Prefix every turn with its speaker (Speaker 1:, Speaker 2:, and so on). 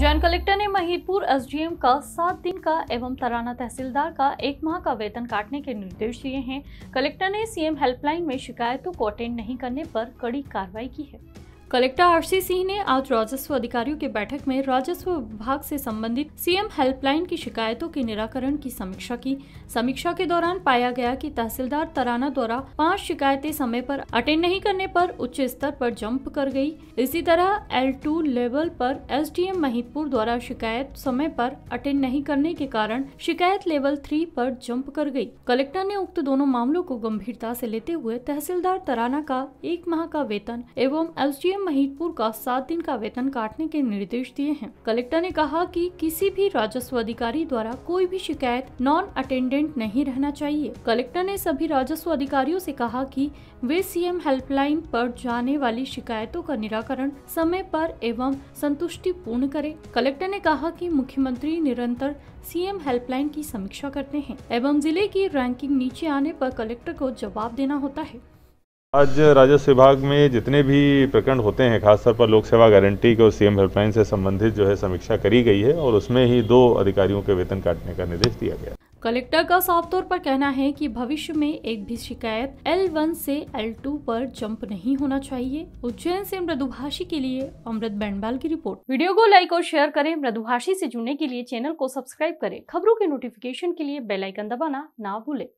Speaker 1: Ujjain collector ने Mahidpur SDM का सात दिन का एवं तराना तहसीलदार का एक माह का वेतन काटने के निर्देश दिए हैं कलेक्टर ने सीएम हेल्पलाइन में शिकायतों को अटेंड नहीं करने पर कड़ी कार्रवाई की है कलेक्टर आरसी सिंह ने आज राजस्व अधिकारियों की बैठक में राजस्व विभाग से संबंधित सीएम हेल्पलाइन की शिकायतों के निराकरण की समीक्षा की समीक्षा के दौरान पाया गया कि तहसीलदार तराना द्वारा पांच शिकायतें समय पर अटेंड नहीं करने पर उच्च स्तर पर जंप कर गई इसी तरह एल टू लेवल पर एस महिपुर द्वारा शिकायत समय पर अटेंड नहीं करने के कारण शिकायत लेवल थ्री पर जंप कर गई कलेक्टर ने उक्त दोनों मामलों को गंभीरता से लेते हुए तहसीलदार तराना का एक माह का वेतन एवं एसडीएम महितपुर का सात दिन का वेतन काटने के निर्देश दिए हैं कलेक्टर ने कहा कि किसी भी राजस्व अधिकारी द्वारा कोई भी शिकायत नॉन अटेंडेंट नहीं रहना चाहिए कलेक्टर ने सभी राजस्व अधिकारियों से कहा कि वे सीएम हेल्पलाइन पर जाने वाली शिकायतों का निराकरण समय पर एवं संतुष्टि पूर्ण करे कलेक्टर ने कहा की मुख्यमंत्री निरंतर सीएम हेल्पलाइन की समीक्षा करते हैं एवं जिले की रैंकिंग नीचे आने पर कलेक्टर को जवाब देना होता है
Speaker 2: आज राजस्व विभाग में जितने भी प्रकरण होते हैं खासतौर पर लोक सेवा गारंटी को सीएम हेल्पलाइन से संबंधित जो है समीक्षा करी गई है और उसमें ही दो अधिकारियों के वेतन काटने का निर्देश दिया गया
Speaker 1: कलेक्टर का साफ तौर पर कहना है कि भविष्य में एक भी शिकायत L1 से L2 पर जंप नहीं होना चाहिए उज्जैन से मृदुभाषी के लिए अमृत बैंडबाल की रिपोर्ट वीडियो को लाइक और शेयर करें मृदुभाषी से जुड़ने के लिए चैनल को सब्सक्राइब करें खबरों के नोटिफिकेशन के लिए बेलाइकन दबाना ना भूले